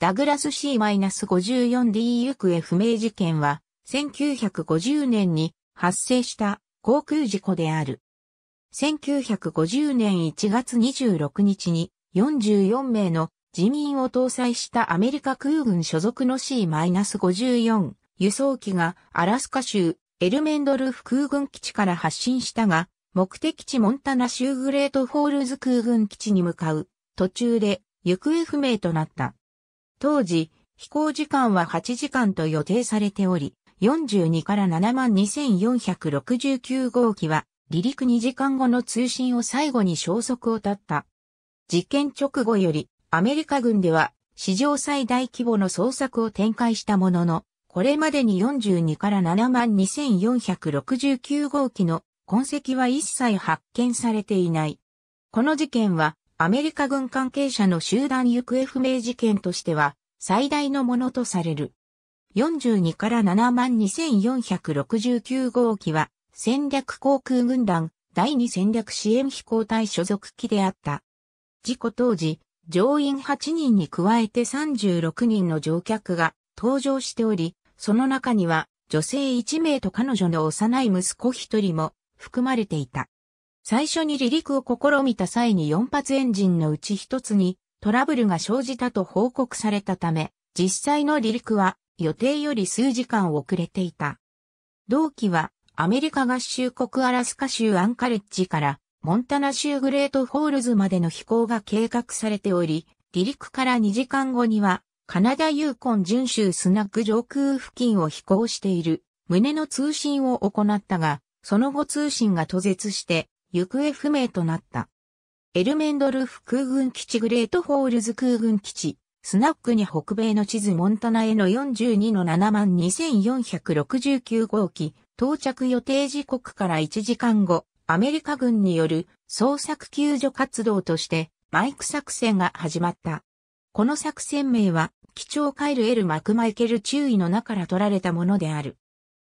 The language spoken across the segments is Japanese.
ダグラス C-54D 行方不明事件は、1950年に発生した航空事故である。1950年1月26日に44名の人民を搭載したアメリカ空軍所属の C-54 輸送機がアラスカ州エルメンドルフ空軍基地から発進したが、目的地モンタナ州グレートホールズ空軍基地に向かう途中で行方不明となった。当時、飛行時間は8時間と予定されており、42から72469号機は、離陸2時間後の通信を最後に消息を絶った。事件直後より、アメリカ軍では、史上最大規模の捜索を展開したものの、これまでに42から72469号機の痕跡は一切発見されていない。この事件はアメリカ軍関係者の集団行方不明事件としては最大のものとされる。42から72469号機は戦略航空軍団第2戦略支援飛行隊所属機であった。事故当時、乗員8人に加えて36人の乗客が搭乗しており、その中には女性1名と彼女の幼い息子1人も含まれていた。最初に離陸を試みた際に4発エンジンのうち1つにトラブルが生じたと報告されたため、実際の離陸は予定より数時間遅れていた。同期はアメリカ合衆国アラスカ州アンカレッジからモンタナ州グレートホールズまでの飛行が計画されており、離陸から2時間後にはカナダユーコン準州スナック上空付近を飛行している旨の通信を行ったが、その後通信が途絶して行方不明となった。エルメンドルフ空軍基地グレートホールズ空軍基地、スナックに北米の地図モンタナへの42の7万2469号機、到着予定時刻から1時間後、アメリカ軍による捜索救助活動として、マイク作戦が始まった。この作戦名は、基調カイル・エル・マクマイケル注意の中から取られたものである。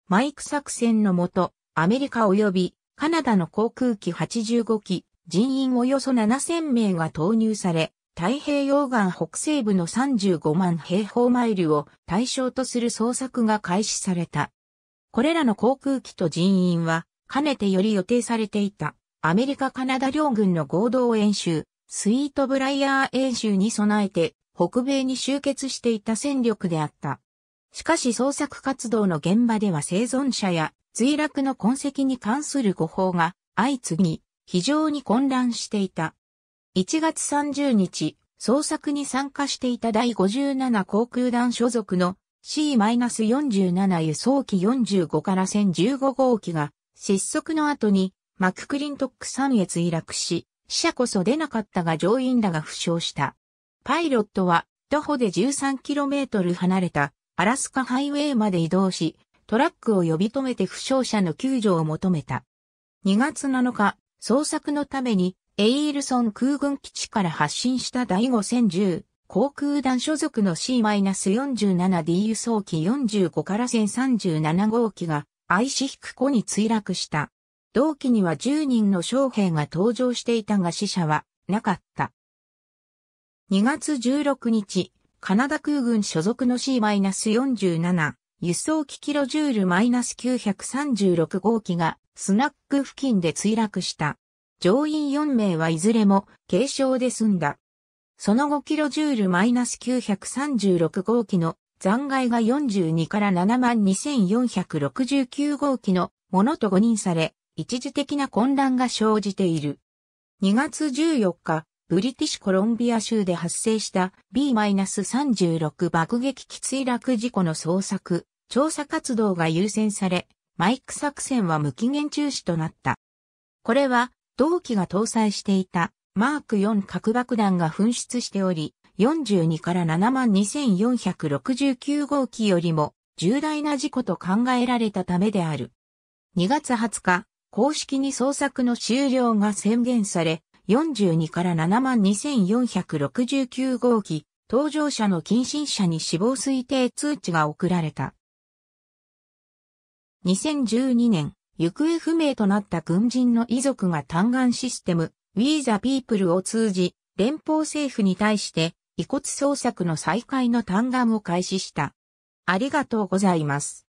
マイク作戦のもと、アメリカ及びカナダの航空機85機、人員およそ7000名が投入され、太平洋岸北西部の35万平方マイルを対象とする捜索が開始された。これらの航空機と人員は、かねてより予定されていた、アメリカ・カナダ両軍の合同演習、スイートブライヤー演習に備えて、北米に集結していた戦力であった。しかし捜索活動の現場では生存者や墜落の痕跡に関する誤報が相次ぎ、非常に混乱していた。1月30日、捜索に参加していた第57航空団所属の C-47 輸送機45から1015号機が失速の後にマククリントック3へ墜落し、死者こそ出なかったが乗員らが負傷した。パイロットは徒歩で 13km 離れたアラスカハイウェイまで移動し、トラックを呼び止めて負傷者の救助を求めた。2月7日、捜索のために、エイールソン空軍基地から発進した第5戦1航空団所属の C-47D 輸送機45から1037号機が、イシヒク湖に墜落した。同期には10人の将兵が登場していたが死者はなかった。2月16日、カナダ空軍所属の C-47 輸送機キロジュール -936 号機がスナック付近で墜落した。乗員4名はいずれも軽傷で済んだ。その後キロジュール -936 号機の残骸が42から72469号機のものと誤認され、一時的な混乱が生じている。2月14日、ブリティッシュコロンビア州で発生した B-36 爆撃機墜落事故の捜索、調査活動が優先され、マイク作戦は無期限中止となった。これは、同機が搭載していたマーク4核爆弾が紛失しており、42から72,469号機よりも重大な事故と考えられたためである。2月20日、公式に捜索の終了が宣言され、42から72469号機、搭乗者の近親者に死亡推定通知が送られた。2012年、行方不明となった軍人の遺族が嘆願システム、We the People を通じ、連邦政府に対して遺骨捜索の再開の嘆願を開始した。ありがとうございます。